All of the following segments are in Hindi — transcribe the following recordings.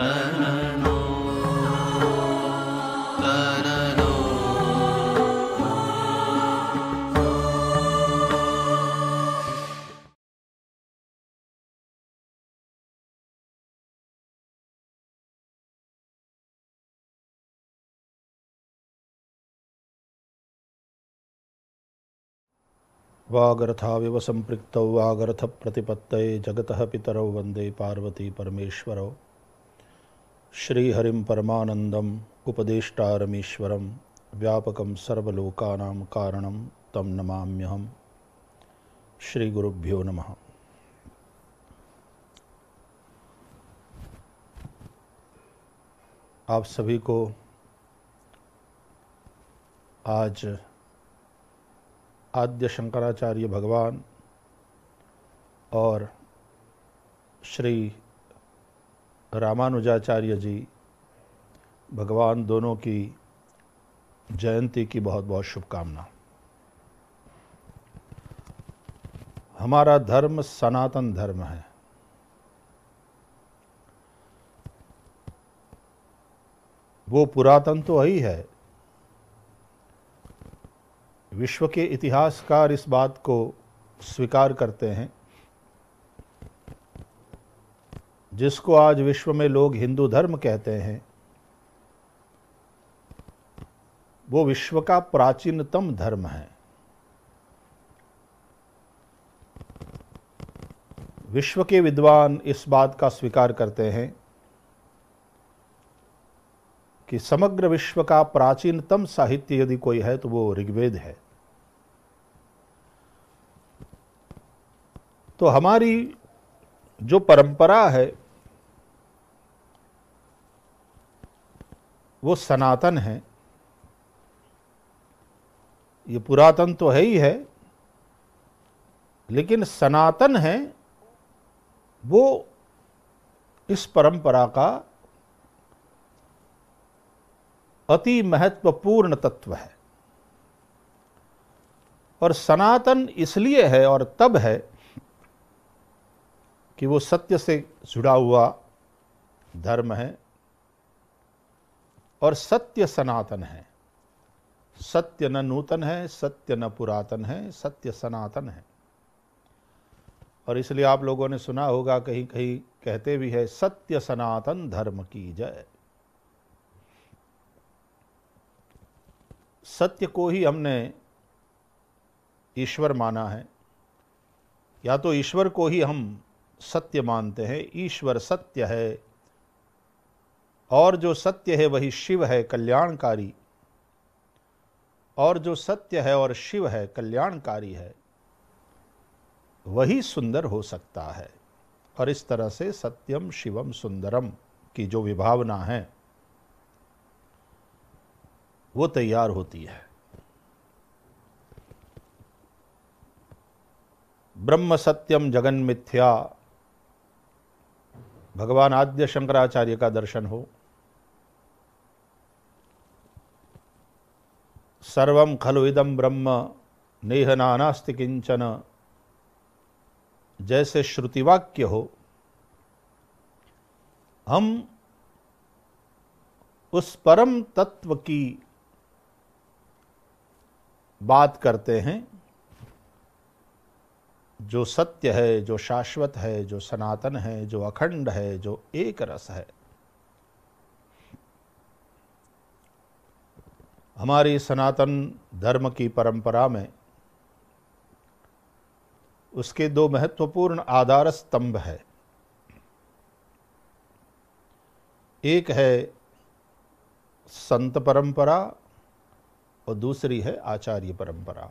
वागर्थाविव सम्पृक्तौ वागर्थप्रतिपत्तये जगत पितरौ वंदे पार्वती परमेश्वरौ श्रीहरि श्रीहरिं परमानन्दम् व्यापक सर्वोकाना कारण तम तं श्री श्रीगुरुभ्यो नम आप सभी को आज आद्य शंकराचार्य भगवान और श्री रामानुजाचार्य जी भगवान दोनों की जयंती की बहुत बहुत शुभकामना हमारा धर्म सनातन धर्म है वो पुरातन तो ही है विश्व के इतिहासकार इस बात को स्वीकार करते हैं जिसको आज विश्व में लोग हिंदू धर्म कहते हैं वो विश्व का प्राचीनतम धर्म है विश्व के विद्वान इस बात का स्वीकार करते हैं कि समग्र विश्व का प्राचीनतम साहित्य यदि कोई है तो वो ऋग्वेद है तो हमारी जो परंपरा है वो सनातन है ये पुरातन तो है ही है लेकिन सनातन है वो इस परंपरा का अति महत्वपूर्ण तत्व है और सनातन इसलिए है और तब है कि वो सत्य से जुड़ा हुआ धर्म है और सत्य सनातन है सत्य न नूतन है सत्य न पुरातन है सत्य सनातन है और इसलिए आप लोगों ने सुना होगा कहीं कहीं कहते भी है सत्य सनातन धर्म की जय सत्य को ही हमने ईश्वर माना है या तो ईश्वर को ही हम सत्य मानते हैं ईश्वर सत्य है और जो सत्य है वही शिव है कल्याणकारी और जो सत्य है और शिव है कल्याणकारी है वही सुंदर हो सकता है और इस तरह से सत्यम शिवम सुंदरम की जो विभावना है वो तैयार होती है ब्रह्म सत्यम जगन मिथ्या भगवान आद्य शंकराचार्य का दर्शन हो सर्व खलु इदम ब्रह्म नेह नानास्ति किंचन जैसे श्रुतिवाक्य हो हम उस परम तत्व की बात करते हैं जो सत्य है जो शाश्वत है जो सनातन है जो अखंड है जो एक रस है हमारी सनातन धर्म की परंपरा में उसके दो महत्वपूर्ण आधार स्तंभ है एक है संत परंपरा और दूसरी है आचार्य परंपरा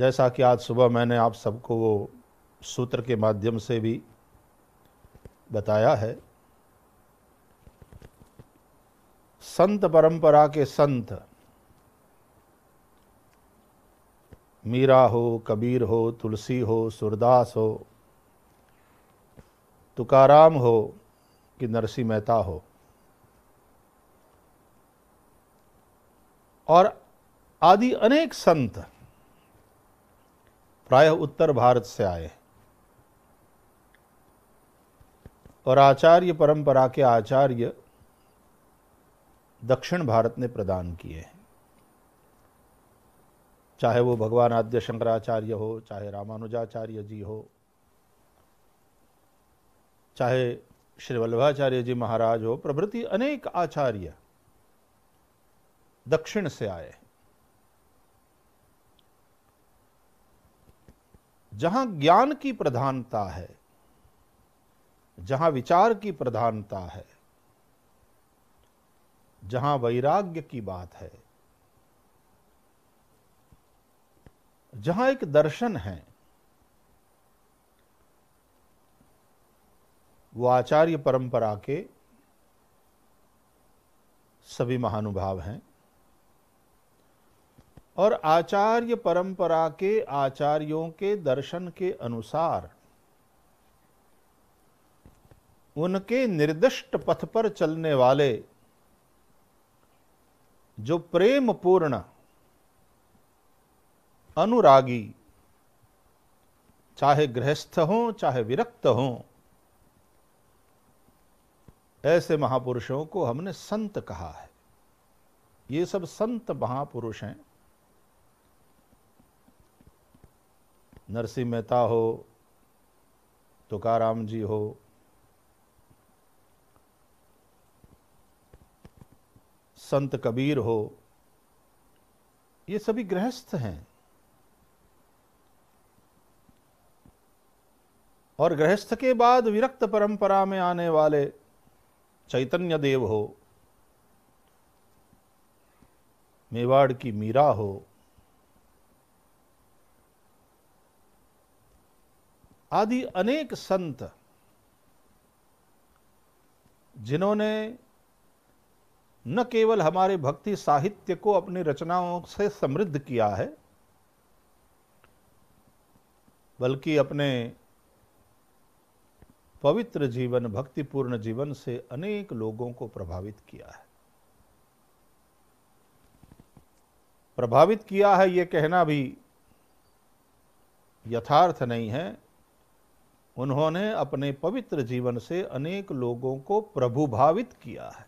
जैसा कि आज सुबह मैंने आप सबको वो सूत्र के माध्यम से भी बताया है संत परंपरा के संत मीरा हो कबीर हो तुलसी हो सुरदास हो तुकाराम हो कि नरसी मेहता हो और आदि अनेक संत प्रायः उत्तर भारत से आए और आचार्य परंपरा के आचार्य दक्षिण भारत ने प्रदान किए हैं चाहे वो भगवान आद्य शंकराचार्य हो चाहे रामानुजाचार्य जी हो चाहे श्री वल्लभाचार्य जी महाराज हो प्रभृति अनेक आचार्य दक्षिण से आए जहां ज्ञान की प्रधानता है जहां विचार की प्रधानता है जहां वैराग्य की बात है जहां एक दर्शन है वो आचार्य परंपरा के सभी महानुभाव हैं और आचार्य परंपरा के आचार्यों के दर्शन के अनुसार उनके निर्दिष्ट पथ पर चलने वाले जो प्रेम पूर्ण अनुरागी चाहे गृहस्थ हों चाहे विरक्त हों ऐसे महापुरुषों को हमने संत कहा है ये सब संत महापुरुष हैं नरसिंह मेहता हो तुकाराम जी हो संत कबीर हो ये सभी गृहस्थ हैं और गृहस्थ के बाद विरक्त परंपरा में आने वाले चैतन्य देव हो मेवाड़ की मीरा हो आदि अनेक संत जिन्होंने न केवल हमारे भक्ति साहित्य को अपनी रचनाओं से समृद्ध किया है बल्कि अपने पवित्र जीवन भक्तिपूर्ण जीवन से अनेक लोगों को प्रभावित किया है प्रभावित किया है ये कहना भी यथार्थ नहीं है उन्होंने अपने पवित्र जीवन से अनेक लोगों को प्रभुभावित किया है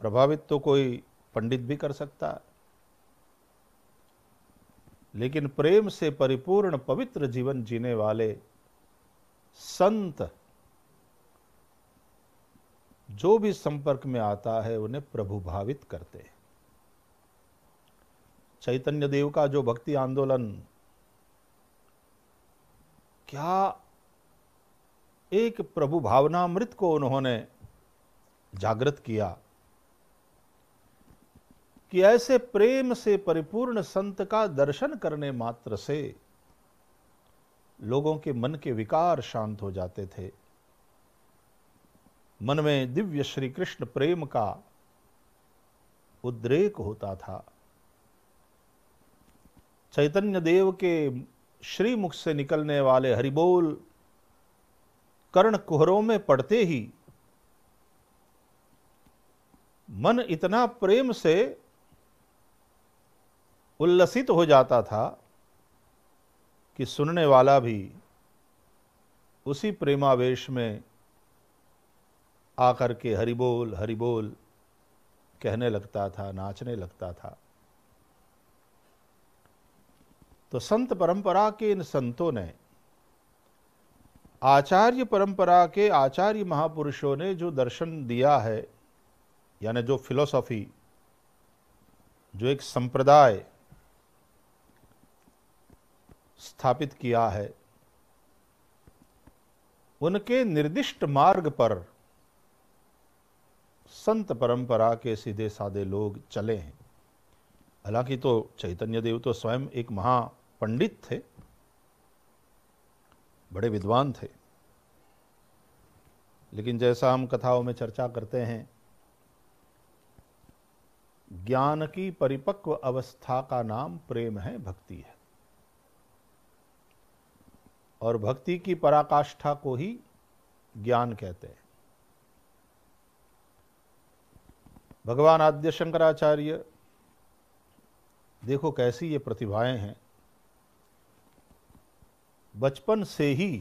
प्रभावित तो कोई पंडित भी कर सकता है लेकिन प्रेम से परिपूर्ण पवित्र जीवन जीने वाले संत जो भी संपर्क में आता है उन्हें प्रभुभावित करते हैं चैतन्य देव का जो भक्ति आंदोलन क्या एक प्रभु भावनामृत को उन्होंने जागृत किया कि ऐसे प्रेम से परिपूर्ण संत का दर्शन करने मात्र से लोगों के मन के विकार शांत हो जाते थे मन में दिव्य श्री कृष्ण प्रेम का उद्रेक होता था चैतन्य देव के श्रीमुख से निकलने वाले हरिबोल कर्ण कुहरों में पड़ते ही मन इतना प्रेम से उल्लसित हो जाता था कि सुनने वाला भी उसी प्रेमावेश में आकर के हरिबोल हरिबोल कहने लगता था नाचने लगता था तो संत परंपरा के इन संतों ने आचार्य परंपरा के आचार्य महापुरुषों ने जो दर्शन दिया है यानी जो फिलोसॉफी जो एक संप्रदाय स्थापित किया है उनके निर्दिष्ट मार्ग पर संत परंपरा के सीधे साधे लोग चले हैं हालांकि तो चैतन्य देव तो स्वयं एक महा पंडित थे बड़े विद्वान थे लेकिन जैसा हम कथाओं में चर्चा करते हैं ज्ञान की परिपक्व अवस्था का नाम प्रेम है भक्ति है और भक्ति की पराकाष्ठा को ही ज्ञान कहते हैं भगवान आद्य शंकराचार्य देखो कैसी ये प्रतिभाएं हैं बचपन से ही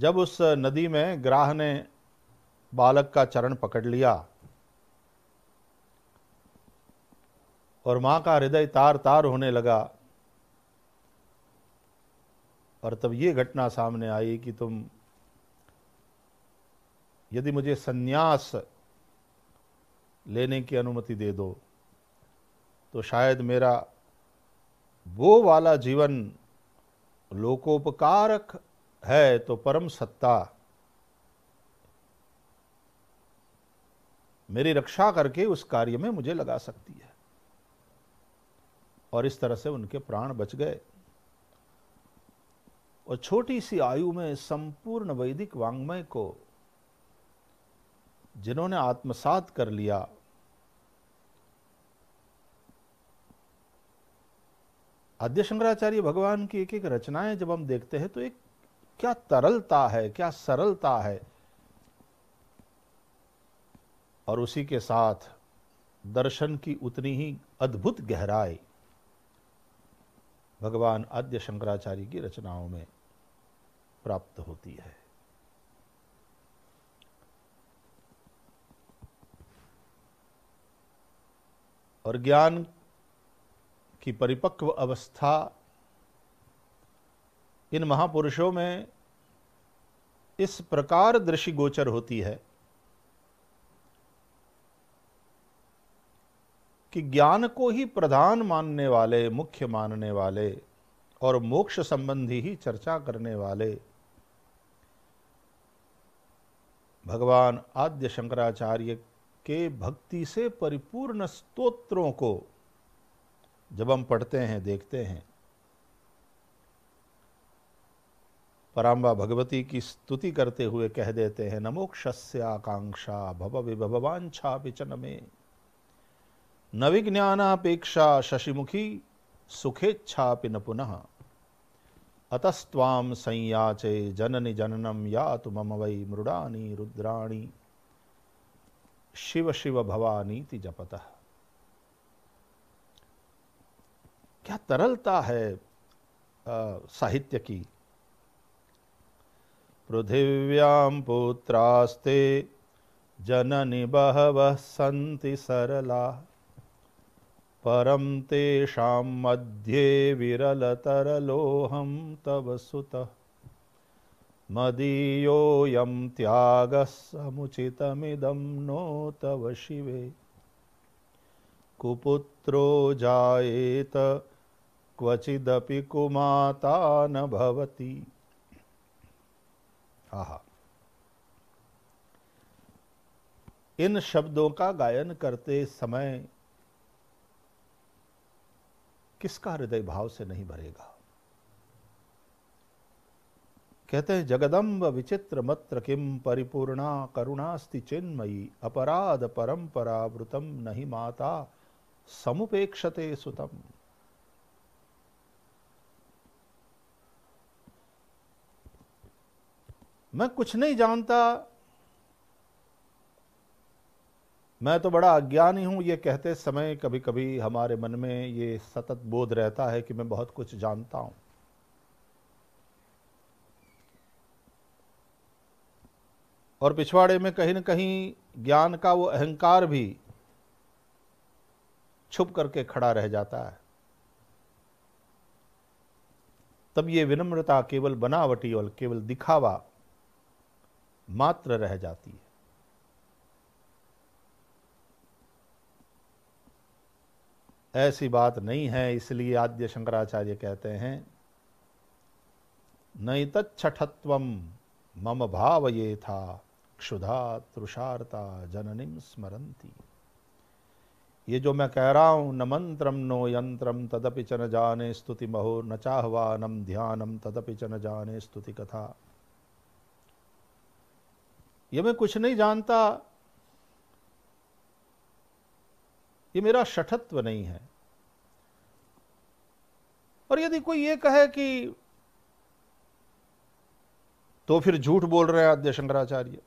जब उस नदी में ग्राह ने बालक का चरण पकड़ लिया और माँ का हृदय तार तार होने लगा और तब ये घटना सामने आई कि तुम यदि मुझे सन्यास लेने की अनुमति दे दो तो शायद मेरा वो वाला जीवन लोकोपकारक है तो परम सत्ता मेरी रक्षा करके उस कार्य में मुझे लगा सकती है और इस तरह से उनके प्राण बच गए और छोटी सी आयु में संपूर्ण वैदिक वांग्मय को जिन्होंने आत्मसात कर लिया आद्य शंकराचार्य भगवान की एक एक रचनाएं जब हम देखते हैं तो एक क्या तरलता है क्या सरलता है और उसी के साथ दर्शन की उतनी ही अद्भुत गहराई भगवान आद्य शंकराचार्य की रचनाओं में प्राप्त होती है और ज्ञान की परिपक्व अवस्था इन महापुरुषों में इस प्रकार दृश्य गोचर होती है कि ज्ञान को ही प्रधान मानने वाले मुख्य मानने वाले और मोक्ष संबंधी ही चर्चा करने वाले भगवान आद्य शंकराचार्य के भक्ति से परिपूर्ण स्तोत्रों को जब हम पढ़ते हैं देखते हैं पराम्बा भगवती की स्तुति करते हुए कह देते हैं नमोक्षस्य आकांक्षा भव विभवांछा विचन में न शशिमुखी सुखेच्छा न पुनः अतस्वाम संयाचे जननी जननम या तो मम वै मृडानी रुद्राणी शिव शिव भवानीति जपतः क्या तरलता है आ, साहित्य की पृथिव्यां पुत्रास्ते जननी बहव संति सरला परं तेषां मध्ये तरलोहम तव सुतः मदीयोऽयं त्यागः समुचितमिदं नो तव शिवे कुपुत्रो जाएत क्वचिदपि कुमाता न भवति आहा इन शब्दों का गायन करते समय किसका हृदय भाव से नहीं भरेगा कहते हैं जगदम्ब विचित्र मत्र किम परिपूर्णा करुणास्ति चिन्मयी अपराध परंपरा वृतम नहीं माता समुपेक्षते सुतम मैं कुछ नहीं जानता मैं तो बड़ा अज्ञानी हूं ये कहते समय कभी कभी हमारे मन में ये सतत बोध रहता है कि मैं बहुत कुछ जानता हूं और पिछवाड़े में कहीं ना कहीं ज्ञान का वो अहंकार भी छुप करके खड़ा रह जाता है तब ये विनम्रता केवल बनावटी और केवल दिखावा मात्र रह जाती है ऐसी बात नहीं है इसलिए आद्य शंकराचार्य कहते हैं नहीं तत्छठत्व मम भाव ये था क्षुधा तुषारता जननीम स्मरती ये जो मैं कह रहा हूं न मंत्रम नो यंत्रम तदपि च न जाने स्तुति महो न नम ध्यानम तदपि च न जाने स्तुति कथा ये मैं कुछ नहीं जानता ये मेरा शठत्व नहीं है और यदि कोई ये कहे कि तो फिर झूठ बोल रहे हैं आद्य शंकराचार्य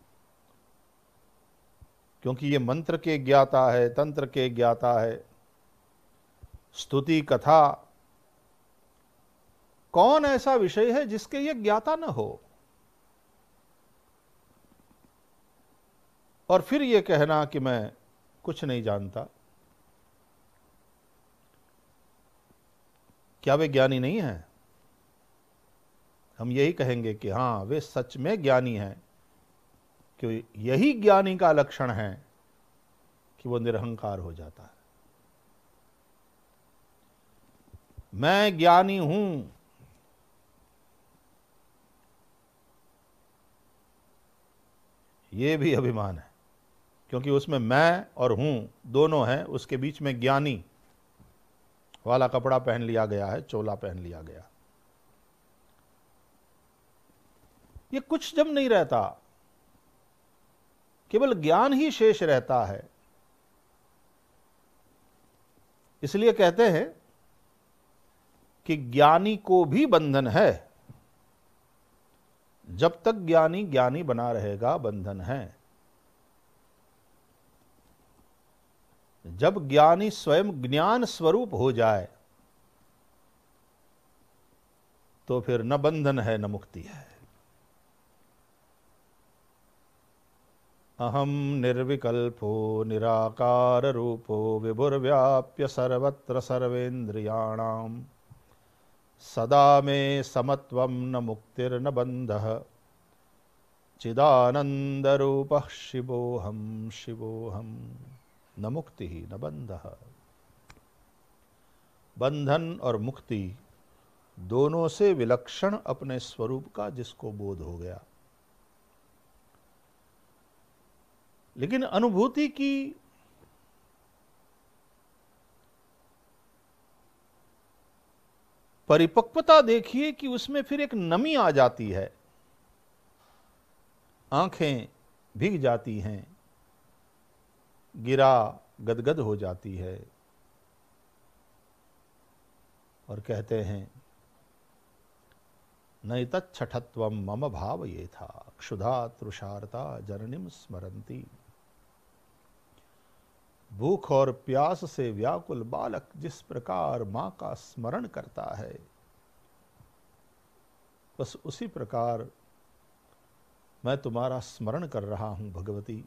क्योंकि ये मंत्र के ज्ञाता है तंत्र के ज्ञाता है स्तुति कथा कौन ऐसा विषय है जिसके ये ज्ञाता न हो और फिर ये कहना कि मैं कुछ नहीं जानता क्या वे ज्ञानी नहीं हैं हम यही कहेंगे कि हाँ वे सच में ज्ञानी हैं कि यही ज्ञानी का लक्षण है कि वो निरहंकार हो जाता है मैं ज्ञानी हूं ये भी अभिमान है क्योंकि उसमें मैं और हूँ दोनों हैं उसके बीच में ज्ञानी वाला कपड़ा पहन लिया गया है चोला पहन लिया गया ये कुछ जब नहीं रहता केवल ज्ञान ही शेष रहता है इसलिए कहते हैं कि ज्ञानी को भी बंधन है जब तक ज्ञानी ज्ञानी बना रहेगा बंधन है जब ज्ञानी स्वयं ज्ञान स्वरूप हो जाए तो फिर न बंधन है न मुक्ति है अहम निर्विकल्पो निराकार रूपो विभुर्व्याप्य सर्वत्र सर्वेन्द्रियाणाम सदा मे समत्व न मुक्तिर्न बंध चिदानंद शिवोहम शिवोहम न मुक्ति ही न बंध बंधन और मुक्ति दोनों से विलक्षण अपने स्वरूप का जिसको बोध हो गया लेकिन अनुभूति की परिपक्वता देखिए कि उसमें फिर एक नमी आ जाती है आंखें भीग जाती हैं गिरा गदगद हो जाती है और कहते हैं नहीं तठत्व मम भाव ये था क्षुधा तुषारता जननीम स्मरती भूख और प्यास से व्याकुल बालक जिस प्रकार मां का स्मरण करता है बस उसी प्रकार मैं तुम्हारा स्मरण कर रहा हूँ भगवती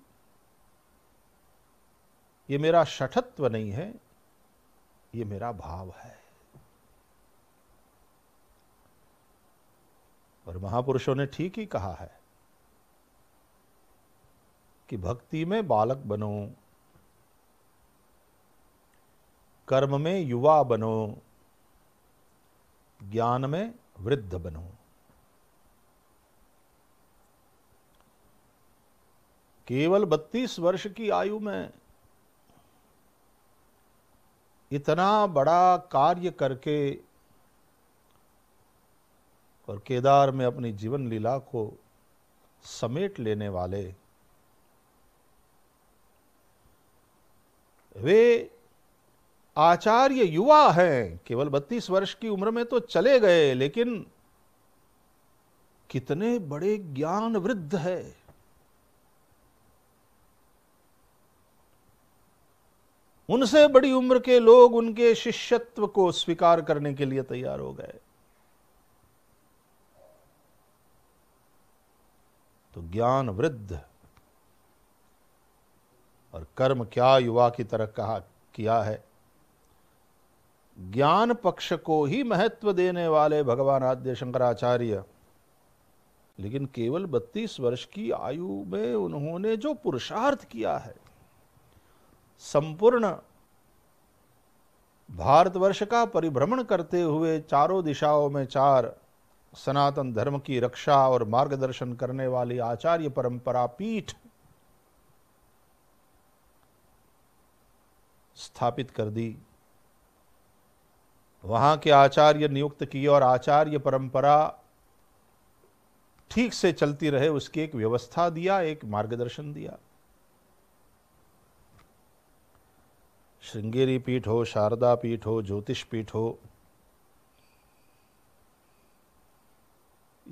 ये मेरा शठत्व नहीं है ये मेरा भाव है और महापुरुषों ने ठीक ही कहा है कि भक्ति में बालक बनो कर्म में युवा बनो ज्ञान में वृद्ध बनो केवल बत्तीस वर्ष की आयु में इतना बड़ा कार्य करके और केदार में अपनी जीवन लीला को समेट लेने वाले वे आचार्य युवा हैं केवल बत्तीस वर्ष की उम्र में तो चले गए लेकिन कितने बड़े ज्ञान वृद्ध है उनसे बड़ी उम्र के लोग उनके शिष्यत्व को स्वीकार करने के लिए तैयार हो गए तो ज्ञान वृद्ध और कर्म क्या युवा की तरह कहा किया है ज्ञान पक्ष को ही महत्व देने वाले भगवान आद्य शंकराचार्य लेकिन केवल 32 वर्ष की आयु में उन्होंने जो पुरुषार्थ किया है संपूर्ण भारतवर्ष का परिभ्रमण करते हुए चारों दिशाओं में चार सनातन धर्म की रक्षा और मार्गदर्शन करने वाली आचार्य परंपरा पीठ स्थापित कर दी वहां के आचार्य नियुक्त किए और आचार्य परंपरा ठीक से चलती रहे उसकी एक व्यवस्था दिया एक मार्गदर्शन दिया श्रृंगेरी पीठ हो शारदा पीठ हो ज्योतिष पीठ हो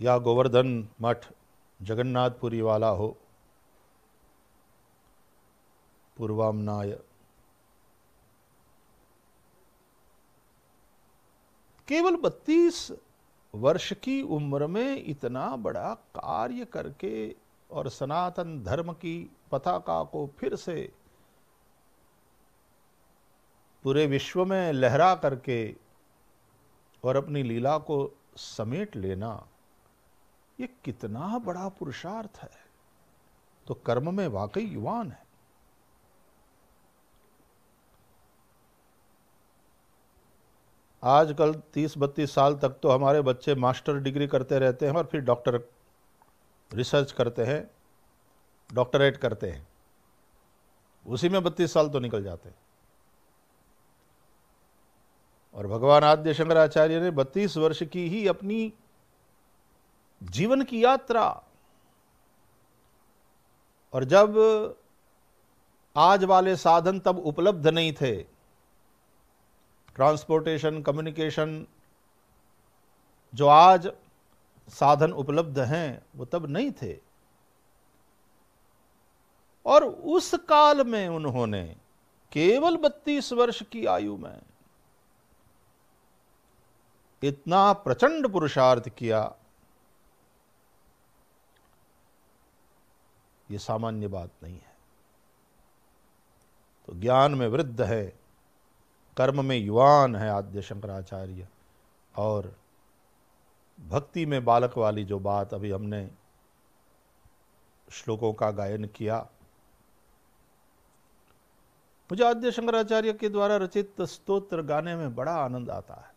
या गोवर्धन मठ जगन्नाथपुरी वाला हो पूर्वामनाय केवल 32 वर्ष की उम्र में इतना बड़ा कार्य करके और सनातन धर्म की पताका को फिर से पूरे विश्व में लहरा करके और अपनी लीला को समेट लेना ये कितना बड़ा पुरुषार्थ है तो कर्म में वाकई युवान है आजकल तीस बत्तीस साल तक तो हमारे बच्चे मास्टर डिग्री करते रहते हैं और फिर डॉक्टर रिसर्च करते हैं डॉक्टरेट करते हैं उसी में बत्तीस साल तो निकल जाते हैं और भगवान आद्य शंकराचार्य ने 32 वर्ष की ही अपनी जीवन की यात्रा और जब आज वाले साधन तब उपलब्ध नहीं थे ट्रांसपोर्टेशन कम्युनिकेशन जो आज साधन उपलब्ध हैं वो तब नहीं थे और उस काल में उन्होंने केवल 32 वर्ष की आयु में इतना प्रचंड पुरुषार्थ किया ये सामान्य बात नहीं है तो ज्ञान में वृद्ध है कर्म में युवान है आद्य शंकराचार्य और भक्ति में बालक वाली जो बात अभी हमने श्लोकों का गायन किया मुझे आद्य शंकराचार्य के द्वारा रचित स्तोत्र गाने में बड़ा आनंद आता है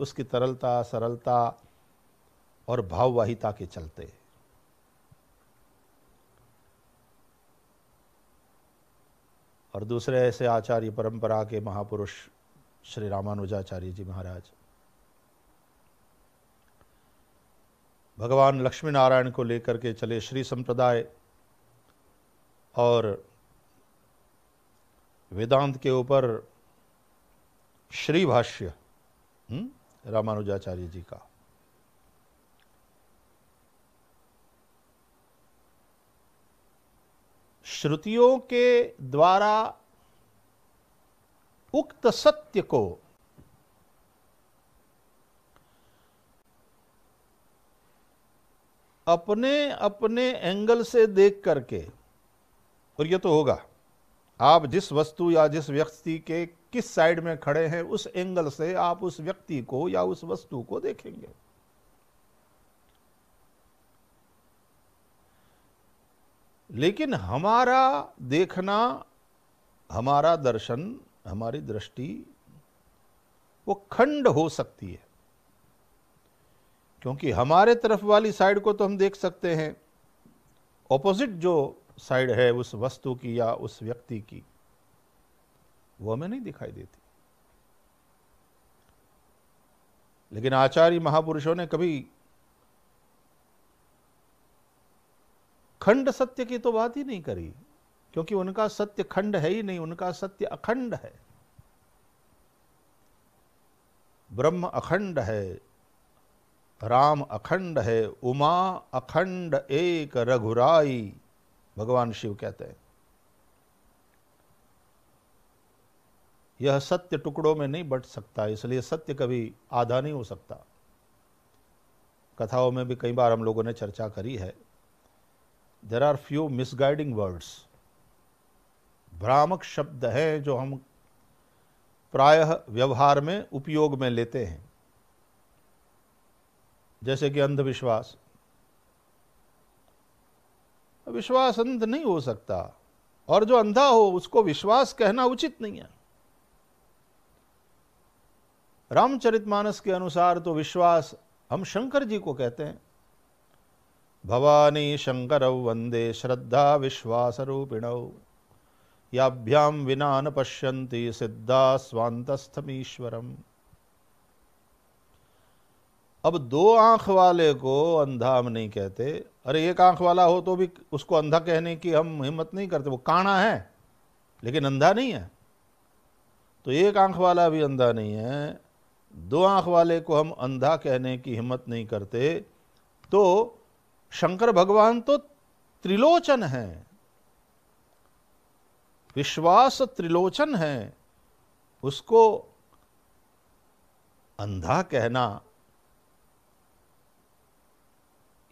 उसकी तरलता सरलता और भाववाहिता के चलते और दूसरे ऐसे आचार्य परंपरा के महापुरुष श्री रामानुजाचार्य जी महाराज भगवान लक्ष्मी नारायण को लेकर के चले श्री संप्रदाय और वेदांत के ऊपर श्री भाष्य हुँ? हम्म, रामानुजाचार्य जी का श्रुतियों के द्वारा उक्त सत्य को अपने अपने एंगल से देख करके और यह तो होगा आप जिस वस्तु या जिस व्यक्ति के किस साइड में खड़े हैं उस एंगल से आप उस व्यक्ति को या उस वस्तु को देखेंगे लेकिन हमारा देखना हमारा दर्शन हमारी दृष्टि वो खंड हो सकती है क्योंकि हमारे तरफ वाली साइड को तो हम देख सकते हैं ऑपोजिट जो साइड है उस वस्तु की या उस व्यक्ति की वो हमें नहीं दिखाई देती लेकिन आचार्य महापुरुषों ने कभी खंड सत्य की तो बात ही नहीं करी क्योंकि उनका सत्य खंड है ही नहीं उनका सत्य अखंड है ब्रह्म अखंड है राम अखंड है उमा अखंड एक रघुराई भगवान शिव कहते हैं यह सत्य टुकड़ों में नहीं बट सकता इसलिए सत्य कभी आधा नहीं हो सकता कथाओं में भी कई बार हम लोगों ने चर्चा करी है there are few misguiding words भ्रामक शब्द हैं जो हम प्रायः व्यवहार में उपयोग में लेते हैं जैसे कि अंधविश्वास विश्वास अंध नहीं हो सकता और जो अंधा हो उसको विश्वास कहना उचित नहीं है रामचरितमानस के अनुसार तो विश्वास हम शंकर जी को कहते हैं भवानी शंकर वंदे श्रद्धा विश्वास रूपिण याभ्याम विना न पश्यंती सिद्धा स्वांतस्थमीश्वरम अब दो आंख वाले को अंधा हम नहीं कहते अरे एक आंख वाला हो तो भी उसको अंधा कहने की हम हिम्मत नहीं करते वो काना है लेकिन अंधा नहीं है तो एक आंख वाला भी अंधा नहीं है दो आंख वाले को हम अंधा कहने की हिम्मत नहीं करते तो शंकर भगवान तो त्रिलोचन है विश्वास त्रिलोचन है उसको अंधा कहना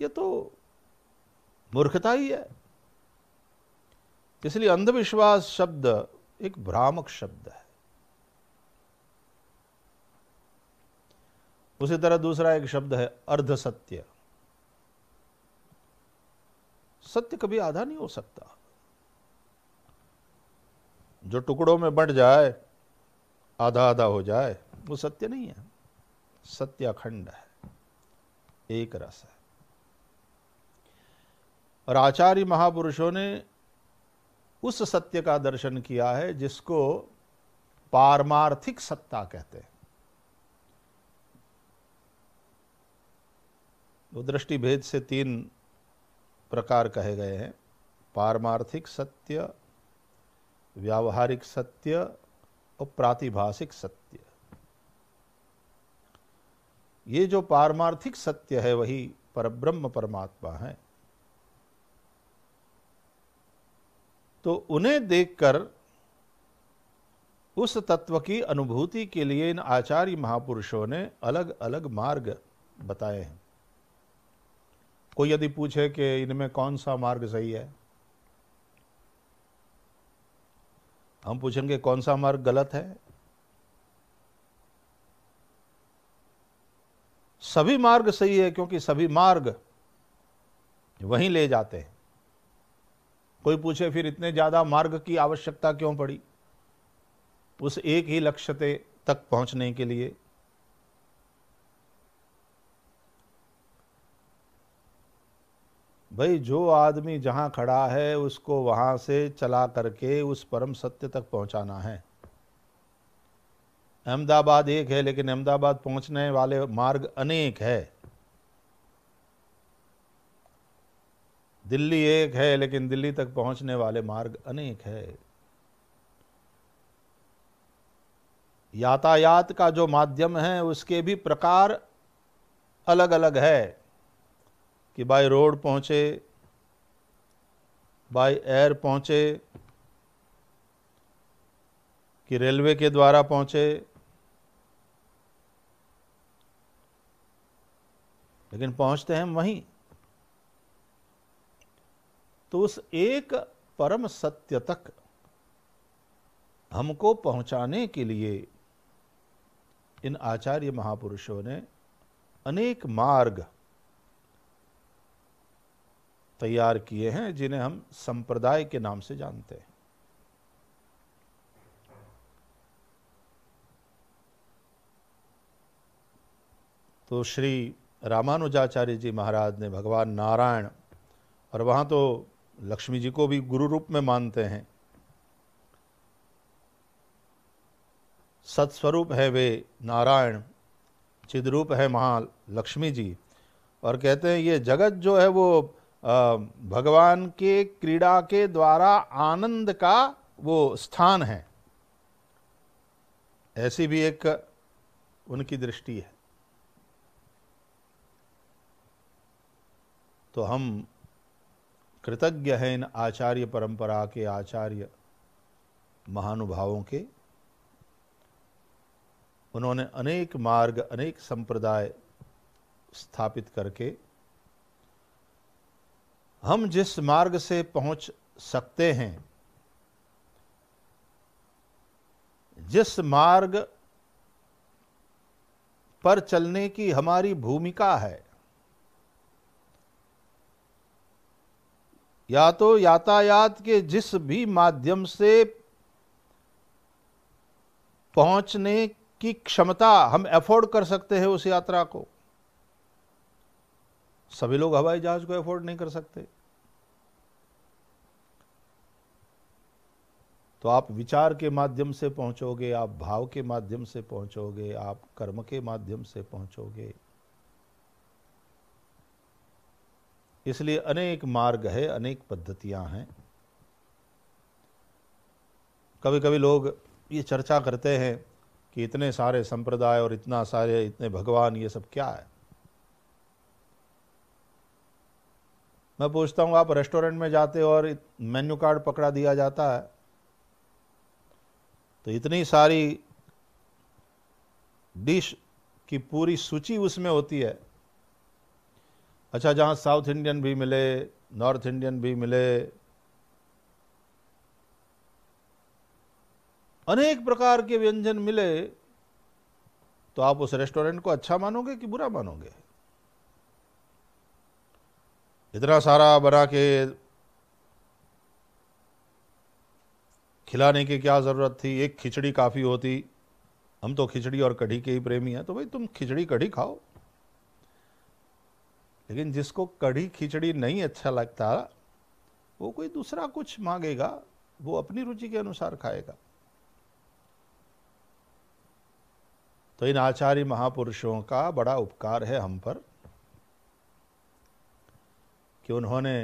ये तो मूर्खता ही है इसलिए अंधविश्वास शब्द एक भ्रामक शब्द है उसी तरह दूसरा एक शब्द है अर्ध सत्य सत्य कभी आधा नहीं हो सकता जो टुकड़ों में बंट जाए आधा आधा हो जाए वो सत्य नहीं है सत्य अखंड है एक रस है और आचार्य महापुरुषों ने उस सत्य का दर्शन किया है जिसको पारमार्थिक सत्ता कहते हैं वो दृष्टि भेद से तीन प्रकार कहे गए हैं पारमार्थिक सत्य व्यावहारिक सत्य और प्रातिभाषिक सत्य ये जो पारमार्थिक सत्य है वही परब्रह्म परमात्मा है तो उन्हें देखकर उस तत्व की अनुभूति के लिए इन आचार्य महापुरुषों ने अलग अलग मार्ग बताए हैं कोई यदि पूछे कि इनमें कौन सा मार्ग सही है हम पूछेंगे कौन सा मार्ग गलत है सभी मार्ग सही है क्योंकि सभी मार्ग वहीं ले जाते हैं कोई पूछे फिर इतने ज़्यादा मार्ग की आवश्यकता क्यों पड़ी उस एक ही लक्ष्य तक पहुंचने के लिए भाई जो आदमी जहां खड़ा है उसको वहां से चला करके उस परम सत्य तक पहुंचाना है अहमदाबाद एक है लेकिन अहमदाबाद पहुंचने वाले मार्ग अनेक है दिल्ली एक है लेकिन दिल्ली तक पहुंचने वाले मार्ग अनेक है यातायात का जो माध्यम है उसके भी प्रकार अलग अलग है कि बाय रोड पहुंचे बाय एयर पहुंचे कि रेलवे के द्वारा पहुंचे लेकिन पहुंचते हैं वहीं तो उस एक परम सत्य तक हमको पहुंचाने के लिए इन आचार्य महापुरुषों ने अनेक मार्ग तैयार किए हैं जिन्हें हम संप्रदाय के नाम से जानते हैं तो श्री रामानुजाचार्य जी महाराज ने भगवान नारायण और वहां तो लक्ष्मी जी को भी गुरु रूप में मानते हैं सत्स्वरूप है वे नारायण चिदरूप है महालक्ष्मी लक्ष्मी जी और कहते हैं ये जगत जो है वो भगवान के क्रीड़ा के द्वारा आनंद का वो स्थान है ऐसी भी एक उनकी दृष्टि है तो हम कृतज्ञ हैं इन आचार्य परंपरा के आचार्य महानुभावों के उन्होंने अनेक मार्ग अनेक संप्रदाय स्थापित करके हम जिस मार्ग से पहुंच सकते हैं जिस मार्ग पर चलने की हमारी भूमिका है या तो यातायात के जिस भी माध्यम से पहुंचने की क्षमता हम अफोर्ड कर सकते हैं उस यात्रा को सभी लोग हवाई जहाज को अफोर्ड नहीं कर सकते तो आप विचार के माध्यम से पहुंचोगे आप भाव के माध्यम से पहुंचोगे आप कर्म के माध्यम से पहुंचोगे इसलिए अनेक मार्ग है अनेक पद्धतियां हैं कभी कभी लोग ये चर्चा करते हैं कि इतने सारे संप्रदाय और इतना सारे इतने भगवान ये सब क्या है मैं पूछता हूं आप रेस्टोरेंट में जाते हो और मेन्यू कार्ड पकड़ा दिया जाता है तो इतनी सारी डिश की पूरी सूची उसमें होती है अच्छा जहाँ साउथ इंडियन भी मिले नॉर्थ इंडियन भी मिले अनेक प्रकार के व्यंजन मिले तो आप उस रेस्टोरेंट को अच्छा मानोगे कि बुरा मानोगे इतना सारा बना के खिलाने की क्या ज़रूरत थी एक खिचड़ी काफ़ी होती हम तो खिचड़ी और कढ़ी के ही प्रेमी हैं तो भाई तुम खिचड़ी कढ़ी खाओ लेकिन जिसको कढ़ी खिचड़ी नहीं अच्छा लगता वो कोई दूसरा कुछ मांगेगा वो अपनी रुचि के अनुसार खाएगा तो इन आचार्य महापुरुषों का बड़ा उपकार है हम पर कि उन्होंने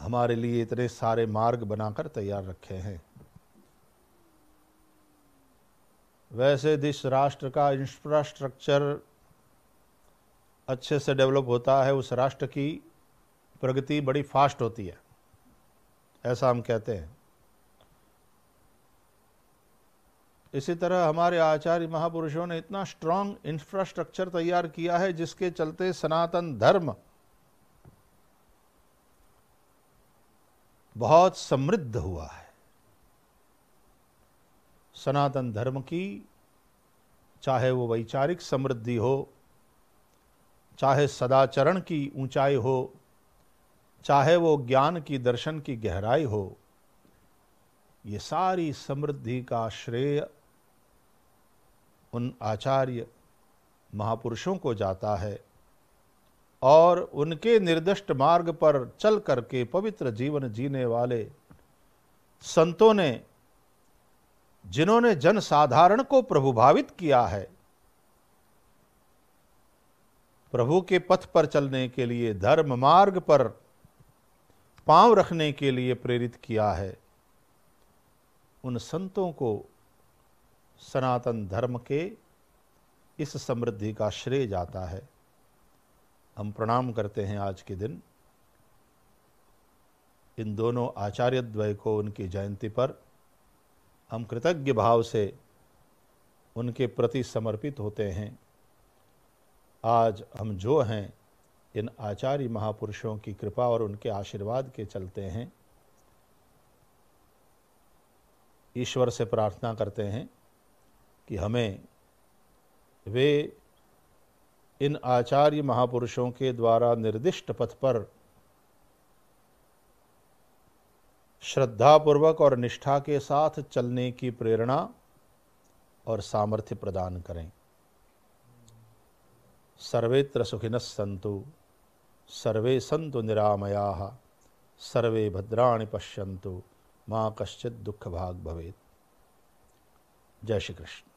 हमारे लिए इतने सारे मार्ग बनाकर तैयार रखे हैं वैसे जिस राष्ट्र का इंफ्रास्ट्रक्चर अच्छे से डेवलप होता है उस राष्ट्र की प्रगति बड़ी फास्ट होती है ऐसा हम कहते हैं इसी तरह हमारे आचार्य महापुरुषों ने इतना स्ट्रांग इंफ्रास्ट्रक्चर तैयार किया है जिसके चलते सनातन धर्म बहुत समृद्ध हुआ है सनातन धर्म की चाहे वो वैचारिक समृद्धि हो चाहे सदाचरण की ऊंचाई हो चाहे वो ज्ञान की दर्शन की गहराई हो ये सारी समृद्धि का श्रेय उन आचार्य महापुरुषों को जाता है और उनके निर्दिष्ट मार्ग पर चल करके पवित्र जीवन जीने वाले संतों ने जिन्होंने जनसाधारण को प्रभुभावित किया है प्रभु के पथ पर चलने के लिए धर्म मार्ग पर पांव रखने के लिए प्रेरित किया है उन संतों को सनातन धर्म के इस समृद्धि का श्रेय जाता है हम प्रणाम करते हैं आज के दिन इन दोनों आचार्य द्वय को उनकी जयंती पर हम कृतज्ञ भाव से उनके प्रति समर्पित होते हैं आज हम जो हैं इन आचार्य महापुरुषों की कृपा और उनके आशीर्वाद के चलते हैं ईश्वर से प्रार्थना करते हैं कि हमें वे इन आचार्य महापुरुषों के द्वारा निर्दिष्ट पथ पर श्रद्धापूर्वक और निष्ठा के साथ चलने की प्रेरणा और सामर्थ्य प्रदान करें सर्वेत्र सुखिन सन्तु सर्वे सन्तु निरामया सर्वे भद्रा पश्यंतु माँ कश्चित दुख भाग भवेत जय श्री कृष्ण